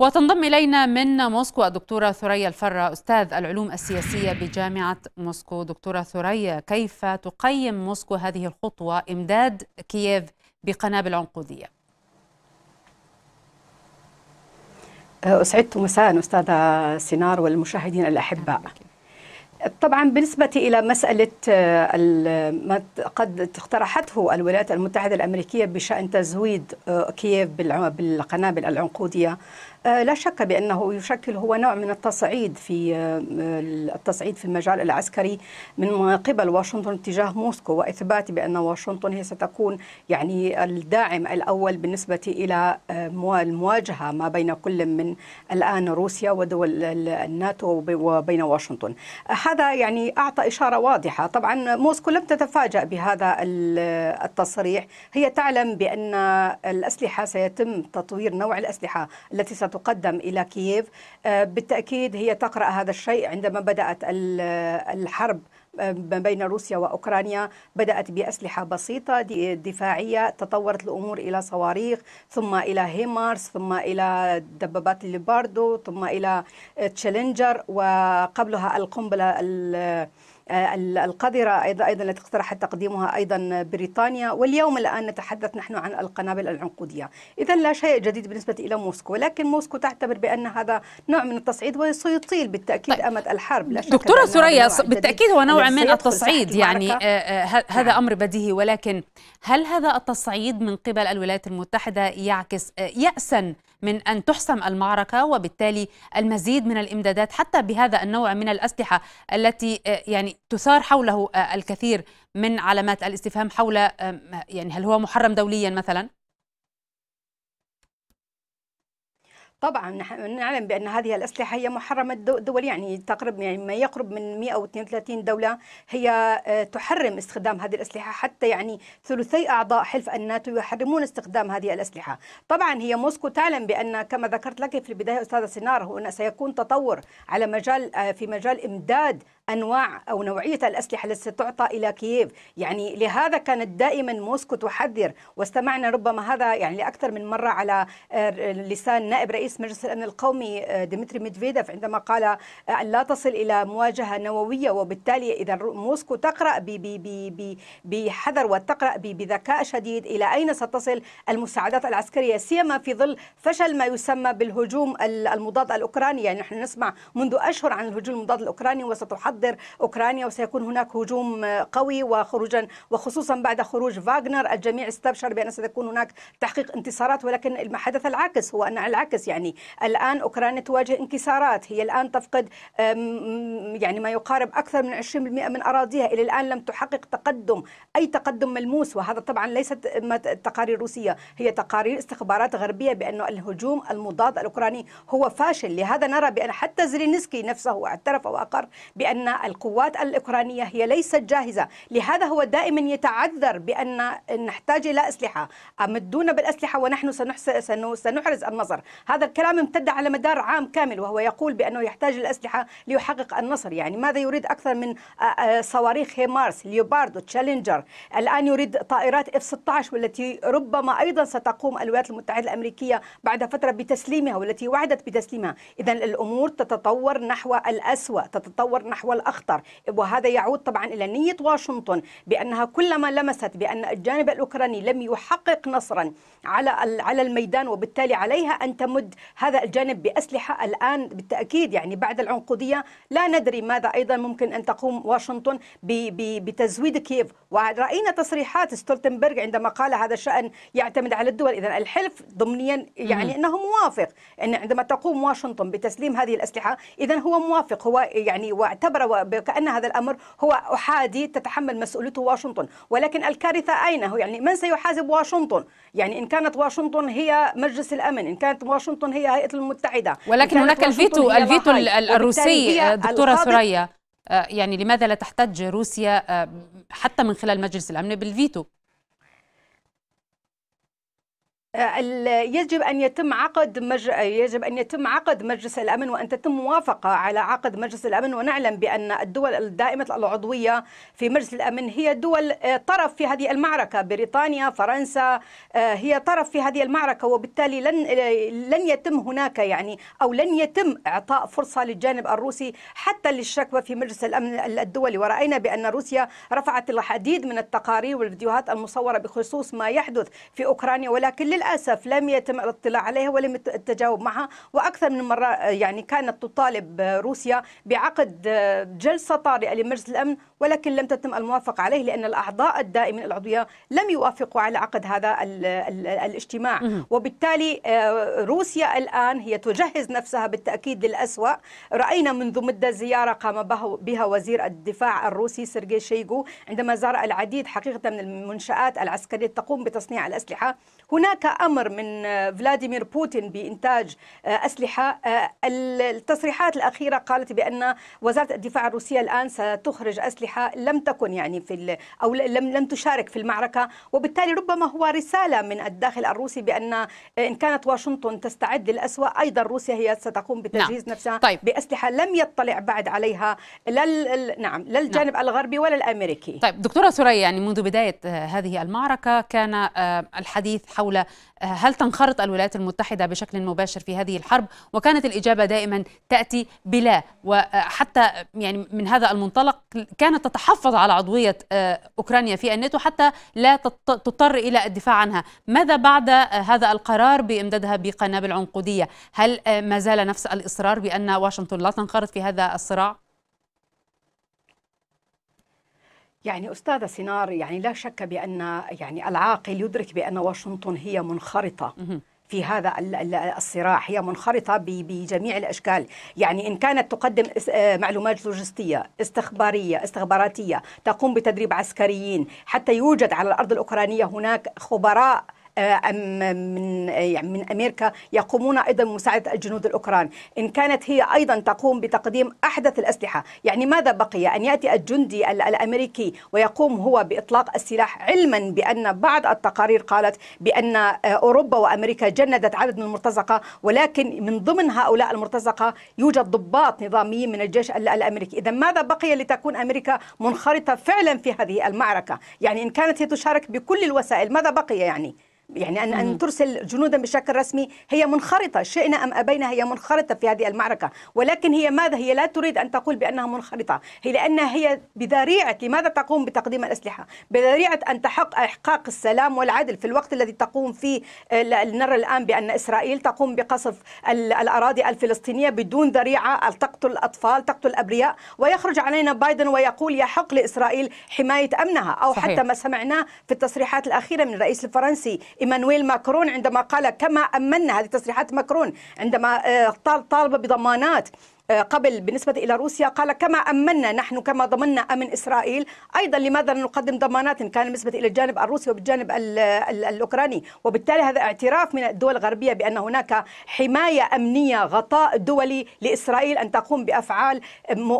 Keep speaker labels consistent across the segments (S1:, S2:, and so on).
S1: وتنضم إلينا من موسكو الدكتورة ثريا الفرة أستاذ العلوم السياسية بجامعة موسكو دكتورة ثريا كيف تقيم موسكو هذه الخطوة إمداد كييف بقنابل عنقودية
S2: أه، أسعدت مساء أستاذة سينار والمشاهدين الأحباء طبعا بالنسبة إلى مسألة أه، ما قد اقترحته الولايات المتحدة الأمريكية بشأن تزويد أه، كييف بالقنابل العنقودية آه، لا شك بأنه يشكل هو نوع من التصعيد في آه، التصعيد في المجال العسكري من قبل واشنطن تجاه موسكو وإثبات بأن واشنطن هي ستكون يعني الداعم الأول بالنسبة إلى آه، المواجهة ما بين كل من الآن روسيا ودول الناتو وبين واشنطن هذا يعني أعطى إشارة واضحة طبعا موسكو لم تتفاجأ بهذا التصريح هي تعلم بأن الأسلحة سيتم تطوير نوع الأسلحة التي ست تقدم إلى كييف آه، بالتأكيد هي تقرأ هذا الشيء عندما بدأت الحرب آه، ما بين روسيا واوكرانيا بدات باسلحه بسيطه دفاعيه تطورت الامور الى صواريخ ثم الى هيمارس ثم الى دبابات الليباردو ثم الى آه، تشالنجر وقبلها القنبله آه، القذرة أيضا أيضا التي اقترحت تقديمها أيضا بريطانيا واليوم الآن نتحدث نحن عن القنابل العنقودية إذا لا شيء جديد بالنسبة إلى موسكو ولكن موسكو تعتبر بأن هذا نوع من التصعيد وسيطيل بالتأكيد طيب. أمد الحرب لا شك دكتورة سوريا بالتأكيد هو نوع من التصعيد يعني آه،, آه
S1: هذا نعم. أمر بديهي ولكن هل هذا التصعيد من قبل الولايات المتحدة يعكس آه، يأسا من أن تحسم المعركة وبالتالي المزيد من الإمدادات حتى بهذا النوع من الأسلحة التي آه، يعني تثار حوله آه، الكثير من علامات الاستفهام حول يعني هل هو محرم دوليا مثلا؟ طبعا
S2: نعلم بان هذه الاسلحه هي محرمه الدول يعني تقرب يعني ما يقرب من 132 دوله هي آه، تحرم استخدام هذه الاسلحه حتى يعني ثلثي اعضاء حلف الناتو يحرمون استخدام هذه الاسلحه طبعا هي موسكو تعلم بان كما ذكرت لك في البدايه استاذه سينار هو سيكون تطور على مجال آه، في مجال امداد انواع او نوعيه الاسلحه التي ستعطى الى كييف، يعني لهذا كانت دائما موسكو تحذر واستمعنا ربما هذا يعني لاكثر من مره على آه، لسان نائب رئيس مجلس الامن القومي آه، ديمتري ميدفيديف عندما قال آه، ان لا تصل الى مواجهه نوويه وبالتالي اذا موسكو تقرا بحذر وتقرا بذكاء شديد الى اين ستصل المساعدات العسكريه سيما في ظل فشل ما يسمى بالهجوم المضاد الاوكراني يعني نحن نسمع منذ اشهر عن الهجوم المضاد الاوكراني وستحضر تصدر أوكرانيا وسيكون هناك هجوم قوي وخروجا وخصوصا بعد خروج فاغنر الجميع استبشر بأن ستكون هناك تحقيق انتصارات ولكن ما حدث العكس هو أن العكس يعني الآن أوكرانيا تواجه انكسارات هي الآن تفقد يعني ما يقارب أكثر من 20% من أراضيها إلى الآن لم تحقق تقدم أي تقدم ملموس وهذا طبعا ليست تقارير روسية هي تقارير استخبارات غربية بانه الهجوم المضاد الأوكراني هو فاشل لهذا نرى بأن حتى زيلينسكي نفسه اعترف وأقر بأن أن القوات الأوكرانية هي ليست جاهزة لهذا هو دائما يتعذر بأن نحتاج إلى أسلحة أمدونا بالأسلحة ونحن سنحرز النصر هذا الكلام امتد على مدار عام كامل وهو يقول بأنه يحتاج الأسلحة ليحقق النصر يعني ماذا يريد أكثر من آه، آه، صواريخ هيمارس ليوبارد تشالنجر الآن يريد طائرات اف 16 والتي ربما أيضا ستقوم الولايات المتحدة الأمريكية بعد فترة بتسليمها والتي وعدت بتسليمها إذا الأمور تتطور نحو الأسوأ تتطور نحو والأخطر وهذا يعود طبعا إلى نية واشنطن بأنها كلما لمست بأن الجانب الأوكراني لم يحقق نصرا على على الميدان وبالتالي عليها أن تمد هذا الجانب بأسلحة الآن بالتأكيد يعني بعد العنقودية لا ندري ماذا أيضا ممكن أن تقوم واشنطن بتزويد كييف ورأينا تصريحات ستولتنبرغ عندما قال هذا الشأن يعتمد على الدول إذا الحلف ضمنيا يعني أنه موافق أن عندما تقوم واشنطن بتسليم هذه الأسلحة إذا هو موافق هو يعني واعتبر وكأن هذا الأمر هو أحادي تتحمل مسؤوليته واشنطن ولكن الكارثة أين هو يعني من سيحاسب واشنطن يعني إن كانت واشنطن هي مجلس الأمن إن كانت واشنطن هي هيئة المتحدة ولكن هناك الفيتو الفيتو الروسي دكتورة ثريا
S1: آه، يعني لماذا لا تحتج روسيا آه، حتى من خلال مجلس الأمن بالفيتو
S2: يجب ان يتم عقد مج... يجب ان يتم عقد مجلس الامن وان تتم موافقه على عقد مجلس الامن ونعلم بان الدول الدائمه العضويه في مجلس الامن هي دول آه، طرف في هذه المعركه بريطانيا فرنسا آه، هي طرف في هذه المعركه وبالتالي لن آه، لن يتم هناك يعني او لن يتم اعطاء فرصه للجانب الروسي حتى للشكوى في مجلس الامن الدولي وراينا بان روسيا رفعت العديد من التقارير والفيديوهات المصوره بخصوص ما يحدث في اوكرانيا ولكن للأمن للأسف لم يتم الاطلاع عليها ولم التجاوب معها وأكثر من مرة آه، يعني كانت تطالب آه، روسيا بعقد آه، جلسة طارئة لمجلس الأمن ولكن لم تتم الموافقة عليه لأن الأعضاء الدائمين العضوية لم يوافقوا على عقد هذا الاجتماع وبالتالي روسيا الآن هي تجهز نفسها بالتأكيد للأسوأ رأينا منذ مدة زيارة قام بها وزير الدفاع الروسي سيرجي شيغو عندما زار العديد حقيقة من المنشآت العسكرية تقوم بتصنيع الأسلحة هناك امر من فلاديمير بوتين بانتاج اسلحه آه، التصريحات الاخيره قالت بان وزاره الدفاع الروسيه الان ستخرج اسلحه لم تكن يعني في او لم لم تشارك في المعركه وبالتالي ربما هو رساله من الداخل الروسي بان آه، ان كانت واشنطن تستعد للاسوا ايضا روسيا هي ستقوم بتجهيز نعم. نفسها طيب. باسلحه لم يطلع بعد عليها لا لل... نعم لا نعم. الجانب نعم. الغربي ولا الامريكي
S1: طيب دكتوره سرية يعني منذ بدايه آه، هذه المعركه كان الحديث حول هل تنخرط الولايات المتحدة بشكل مباشر في هذه الحرب وكانت الإجابة دائما تأتي بلا وحتى يعني من هذا المنطلق كانت تتحفظ على عضوية آه، أوكرانيا في الناتو حتى لا تضطر إلى الدفاع عنها ماذا بعد آه، هذا القرار بإمدادها بقنابل عنقودية هل آه، ما زال نفس الإصرار بأن واشنطن لا تنخرط في هذا الصراع؟
S2: يعني أستاذة سينار يعني لا شك بأن يعني العاقل يدرك بأن واشنطن هي منخرطة في هذا الصراع هي منخرطة بجميع الأشكال يعني إن كانت تقدم آه، معلومات لوجستية استخبارية استخباراتية تقوم بتدريب عسكريين حتى يوجد على الأرض الأوكرانية هناك خبراء آه، من آه، يعني من امريكا يقومون ايضا بمساعده الجنود الاوكران، ان كانت هي ايضا تقوم بتقديم احدث الاسلحه، يعني ماذا بقي ان ياتي الجندي الامريكي ويقوم هو باطلاق السلاح علما بان بعض التقارير قالت بان آه، اوروبا وامريكا جندت عدد من المرتزقه ولكن من ضمن هؤلاء المرتزقه يوجد ضباط نظاميين من الجيش الامريكي، اذا ماذا بقي لتكون امريكا منخرطه فعلا في هذه المعركه؟ يعني ان كانت هي تشارك بكل الوسائل ماذا بقي يعني؟ يعني أن, أن ترسل جنودا بشكل رسمي هي منخرطة شئنا أم أبينا هي منخرطة في هذه المعركة ولكن هي ماذا هي لا تريد أن تقول بأنها منخرطة هي لأنها هي بذريعة لماذا تقوم بتقديم الأسلحة بذريعة أن تحق إحقاق السلام والعدل في الوقت الذي تقوم فيه آه، نرى الآن بأن إسرائيل تقوم بقصف الأراضي الفلسطينية بدون ذريعة تقتل الأطفال تقتل الأبرياء ويخرج علينا بايدن ويقول يحق لإسرائيل حماية أمنها أو صحيح. حتى ما سمعناه في التصريحات الأخيرة من الرئيس الفرنسي إيمانويل ماكرون عندما قال كما أمنا هذه تصريحات ماكرون عندما آه، طالب بضمانات آه، قبل بالنسبة إلى روسيا قال كما أمنا نحن كما ضمننا أمن إسرائيل أيضا لماذا نقدم ضمانات كان بالنسبة إلى الجانب الروسي وبالجانب الأوكراني وبالتالي هذا اعتراف من الدول الغربية بأن هناك حماية أمنية غطاء دولي لإسرائيل أن تقوم بأفعال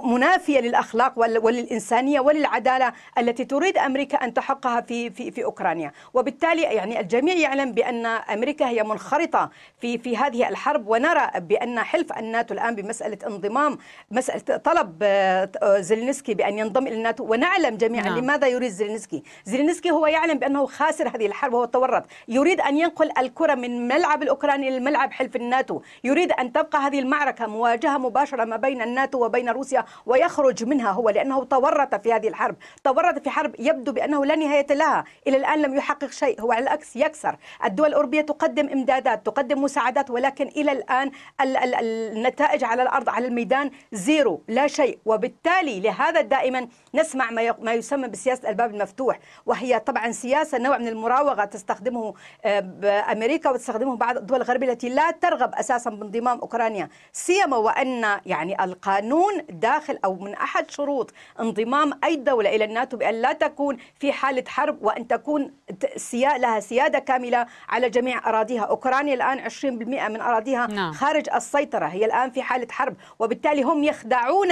S2: منافية للأخلاق وللإنسانية وللعدالة التي تريد أمريكا أن تحقها في, في, في أوكرانيا وبالتالي يعني الجميع يعلم بأن أمريكا هي منخرطة في, في هذه الحرب ونرى بأن حلف الناتو الآن بمسألة انضمام مسألة طلب آه، آه، زيلينسكي بأن ينضم إلى الناتو ونعلم جميعا نعم. لماذا يريد زيلينسكي زيلينسكي هو يعلم بأنه خاسر هذه الحرب وهو تورط يريد أن ينقل الكرة من ملعب الأوكراني إلى ملعب حلف الناتو يريد أن تبقى هذه المعركة مواجهة مباشرة ما بين الناتو وبين روسيا ويخرج منها هو لأنه تورط في هذه الحرب تورط في حرب يبدو بأنه لا نهاية لها إلى الآن لم يحقق شيء هو على العكس يكسر الدول الأوروبية تقدم إمدادات تقدم مساعدات ولكن إلى الآن النتائج على الأرض على الميدان زيرو لا شيء وبالتالي لهذا دائما نسمع ما يسمى بسياسة الباب المفتوح وهي طبعا سياسة نوع من المراوغة تستخدمه آه، أمريكا وتستخدمه بعض الدول الغربية التي لا ترغب أساسا بانضمام أوكرانيا سيما وأن يعني القانون داخل أو من أحد شروط انضمام أي دولة إلى الناتو بأن لا تكون في حالة حرب وأن تكون لها سيادة كاملة على جميع أراضيها أوكرانيا الآن 20% من أراضيها نعم. خارج السيطرة هي الآن في حالة حرب وبالتالي هم يخدعون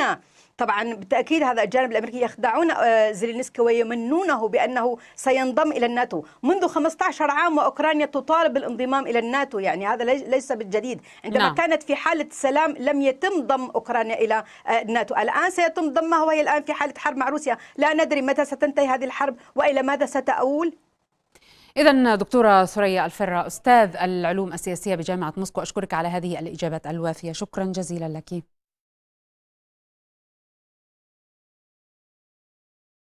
S2: طبعا بالتاكيد هذا الجانب الامريكي يخدعون آه، زيلينسكي ويمنونه بانه سينضم الى الناتو منذ 15 عام واوكرانيا تطالب بالانضمام الى الناتو يعني هذا ليس بالجديد عندما لا. نعم. كانت في حاله سلام لم يتم ضم اوكرانيا الى آه، الناتو الان سيتم ضمها وهي الان في حاله حرب مع روسيا لا ندري متى ستنتهي هذه الحرب والى ماذا ستؤول
S1: إذا دكتورة ثريا الفرة أستاذ العلوم السياسية بجامعة موسكو أشكرك على هذه الإجابات الوافية شكرا جزيلا لك